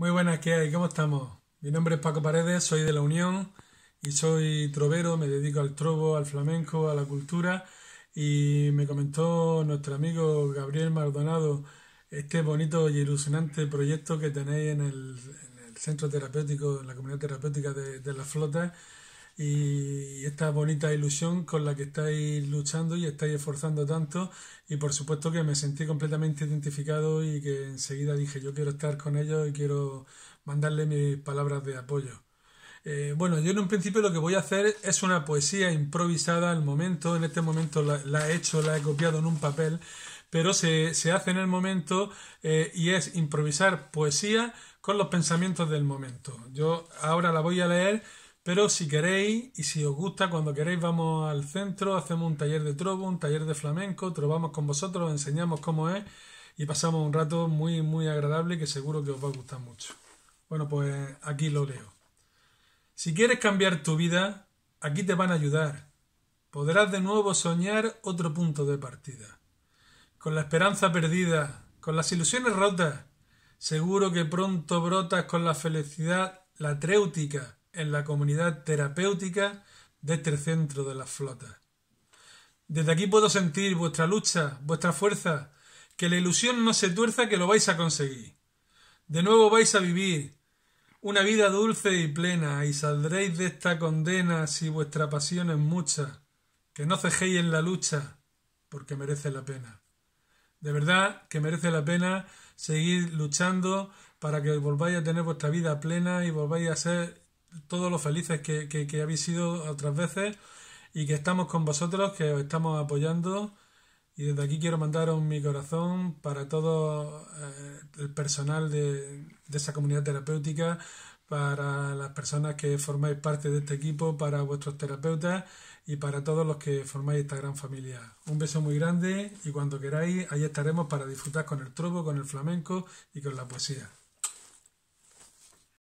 Muy buenas, ¿qué hay? ¿Cómo estamos? Mi nombre es Paco Paredes, soy de La Unión y soy trovero, me dedico al trobo, al flamenco, a la cultura y me comentó nuestro amigo Gabriel Maldonado este bonito y ilusionante proyecto que tenéis en el, centro terapéutico, en la comunidad terapéutica de, de Flota y esta bonita ilusión con la que estáis luchando y estáis esforzando tanto y por supuesto que me sentí completamente identificado y que enseguida dije yo quiero estar con ellos y quiero mandarle mis palabras de apoyo. Eh, bueno, yo en un principio lo que voy a hacer es una poesía improvisada al momento, en este momento la, he hecho, la he copiado en un papel, pero se, hace en el momento eh, y es improvisar poesía con los pensamientos del momento. Yo ahora la voy a leer pero si queréis y si os gusta, cuando queréis vamos al centro, hacemos un taller de trobo, un taller de flamenco, trovamos con vosotros, os enseñamos cómo es y pasamos un rato muy, muy agradable que seguro que os va a gustar mucho. Bueno, pues aquí lo leo. Si quieres cambiar tu vida, aquí te van a ayudar. Podrás de nuevo soñar otro punto de partida. Con la esperanza perdida, con las ilusiones rotas, seguro que pronto brotas con la felicidad latréutica en la comunidad terapéutica de este centro de la flota. Desde aquí puedo sentir vuestra lucha, vuestra fuerza, que la ilusión no se tuerza, que lo vais a conseguir. De nuevo vais a vivir una vida dulce y plena, y saldréis de esta condena si vuestra pasión es mucha, que no cejéis en la lucha, porque merece la pena. De verdad que merece la pena seguir luchando para que volváis a tener vuestra vida plena y volváis a ser todos los felices que, que, que, habéis sido otras veces y que estamos con vosotros, que os estamos apoyando. Y desde aquí quiero mandaros mi corazón para todo eh, el personal de, esa comunidad terapéutica, para las personas que formáis parte de este equipo, para vuestros terapeutas y para todos los que formáis esta gran familia. Un beso muy grande y cuando queráis, ahí estaremos para disfrutar con el trobo, con el flamenco y con la poesía.